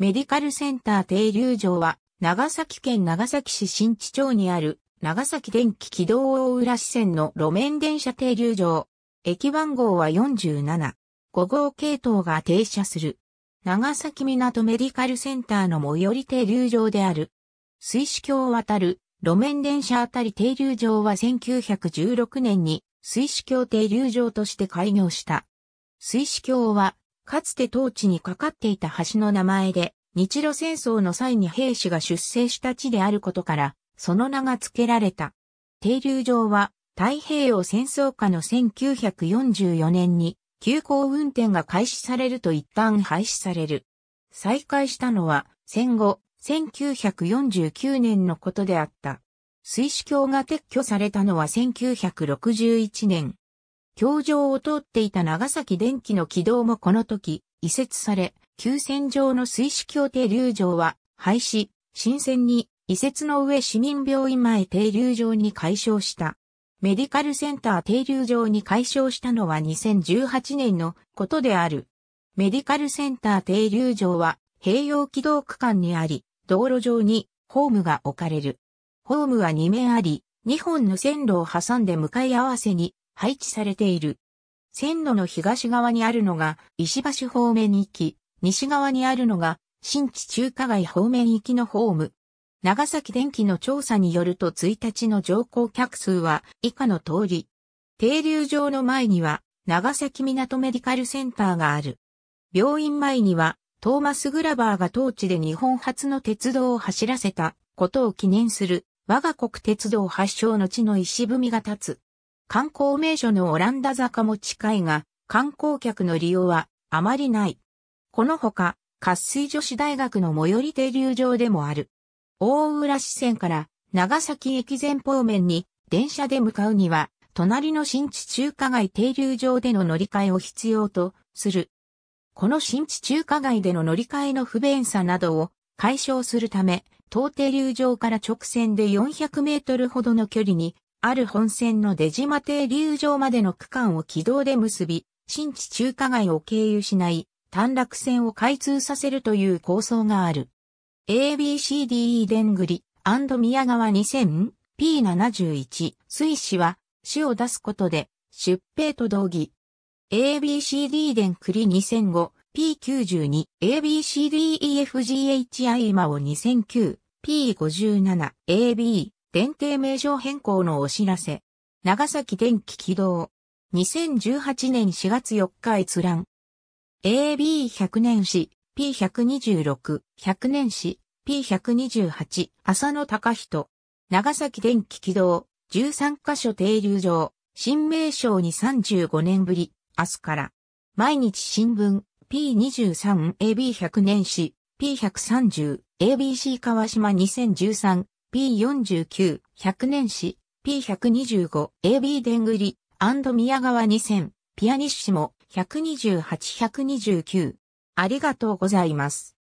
メディカルセンター停留場は、長崎県長崎市新地町にある、長崎電気軌道大浦支線の路面電車停留場。駅番号は47。5号系統が停車する。長崎港メディカルセンターの最寄り停留場である。水死橋を渡る路面電車あたり停留場は1916年に水死橋停留場として開業した。水死橋はかつて当地にかかっていた橋の名前で、日露戦争の際に兵士が出征した地であることから、その名が付けられた。停留場は、太平洋戦争下の1944年に、急行運転が開始されると一旦廃止される。再開したのは、戦後、1949年のことであった。水死橋が撤去されたのは1961年。橋上を通っていた長崎電気の軌道もこの時、移設され、急線上の水死橋停留場は廃止、新線に移設の上市民病院前停留場に解消した。メディカルセンター停留場に解消したのは2018年のことである。メディカルセンター停留場は併用軌道区間にあり、道路上にホームが置かれる。ホームは2面あり、2本の線路を挟んで向かい合わせに配置されている。線路の東側にあるのが石橋方面行き、西側にあるのが新地中華街方面行きのホーム。長崎電気の調査によると1日の乗降客数は以下の通り。停留場の前には長崎港メディカルセンターがある。病院前にはトーマス・グラバーが当地で日本初の鉄道を走らせたことを記念する我が国鉄道発祥の地の石踏みが立つ。観光名所のオランダ坂も近いが、観光客の利用はあまりない。このほか、滑水女子大学の最寄り停留場でもある。大浦支線から長崎駅前方面に電車で向かうには、隣の新地中華街停留場での乗り換えを必要とする。この新地中華街での乗り換えの不便さなどを解消するため、東停留場から直線で400メートルほどの距離にある本線の出島停留場までの区間を軌道で結び、新地中華街を経由しない短絡線を開通させるという構想がある。ABCDE でんぐり宮川 2000P71 水市は市を出すことで出兵と同義。ABCD でんくり 2005P92 ABCDEFGHI 今を 2009P57AB 電停名称変更のお知らせ。長崎電気軌道。2018年4月4日閲覧。AB100 年史 P126、100年史 P128、浅野隆人。長崎電気軌道、13カ所停留場、新名称に35年ぶり、明日から。毎日新聞、P23、AB100 年史、P130、ABC 川島2013、P49、100年史、P125、AB でんぐり、宮川2000、ピアニッシモ、128、129。ありがとうございます。